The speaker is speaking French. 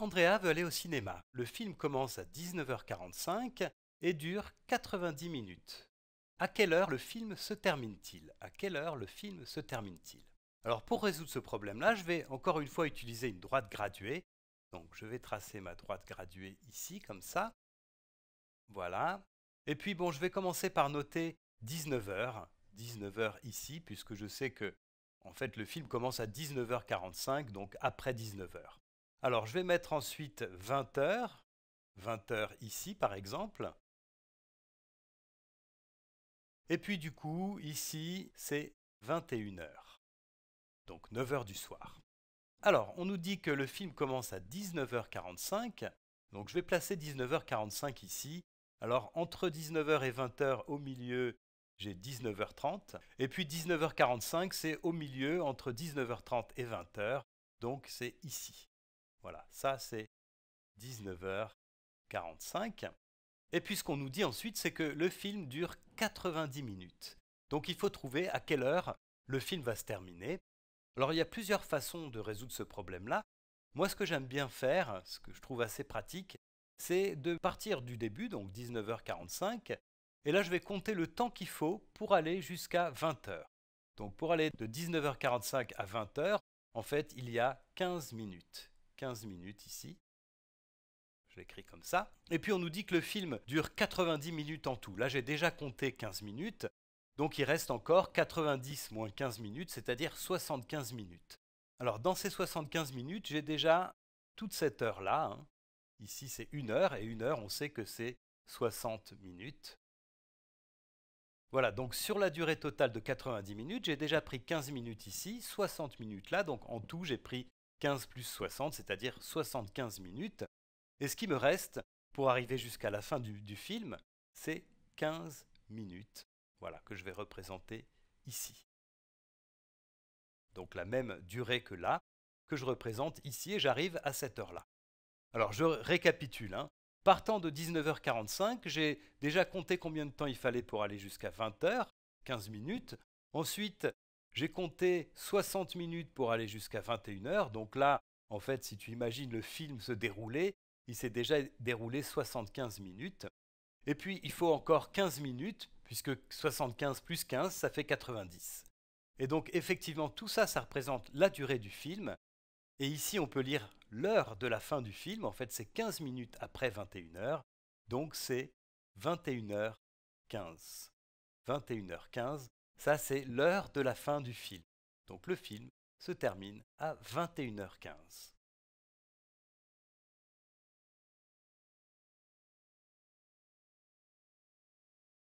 Andrea veut aller au cinéma. Le film commence à 19h45 et dure 90 minutes. À quelle heure le film se termine-t-il À quelle heure le film se termine-t-il Alors pour résoudre ce problème-là, je vais encore une fois utiliser une droite graduée. Donc je vais tracer ma droite graduée ici, comme ça. Voilà. Et puis bon, je vais commencer par noter 19h. 19h ici, puisque je sais que en fait le film commence à 19h45, donc après 19h. Alors je vais mettre ensuite 20 heures, 20 heures ici par exemple. Et puis du coup, ici, c'est 21 heures. Donc 9 heures du soir. Alors, on nous dit que le film commence à 19h45. Donc je vais placer 19h45 ici. Alors entre 19h et 20h au milieu, j'ai 19h30. Et puis 19h45, c'est au milieu entre 19h30 et 20h. Donc c'est ici. Voilà, ça c'est 19h45. Et puis ce qu'on nous dit ensuite, c'est que le film dure 90 minutes. Donc il faut trouver à quelle heure le film va se terminer. Alors il y a plusieurs façons de résoudre ce problème-là. Moi ce que j'aime bien faire, ce que je trouve assez pratique, c'est de partir du début, donc 19h45, et là je vais compter le temps qu'il faut pour aller jusqu'à 20h. Donc pour aller de 19h45 à 20h, en fait il y a 15 minutes. 15 minutes ici. Je l'écris comme ça. Et puis on nous dit que le film dure 90 minutes en tout. Là j'ai déjà compté 15 minutes, donc il reste encore 90 moins 15 minutes, c'est-à-dire 75 minutes. Alors dans ces 75 minutes, j'ai déjà toute cette heure-là. Hein. Ici c'est une heure, et une heure on sait que c'est 60 minutes. Voilà, donc sur la durée totale de 90 minutes, j'ai déjà pris 15 minutes ici, 60 minutes là, donc en tout j'ai pris 15 plus 60, c'est-à-dire 75 minutes. Et ce qui me reste pour arriver jusqu'à la fin du, film, c'est 15 minutes, voilà, que je vais représenter ici. Donc la même durée que là, que je représente ici, et j'arrive à cette heure-là. Alors je récapitule. Hein. Partant de 19h45, j'ai déjà compté combien de temps il fallait pour aller jusqu'à 20h, 15 minutes. Ensuite, j'ai compté 60 minutes pour aller jusqu'à 21h. Donc là, en fait, si tu imagines le film se dérouler, il s'est déjà déroulé 75 minutes. Et puis, il faut encore 15 minutes, puisque 75 plus 15, ça fait 90. Et donc, effectivement, tout ça, ça représente la durée du film. Et ici, on peut lire l'heure de la fin du film. En fait, c'est 15 minutes après 21h. Donc, c'est 21h15. 21h15, ça, c'est l'heure de la fin du film. Donc le film se termine à 21h15.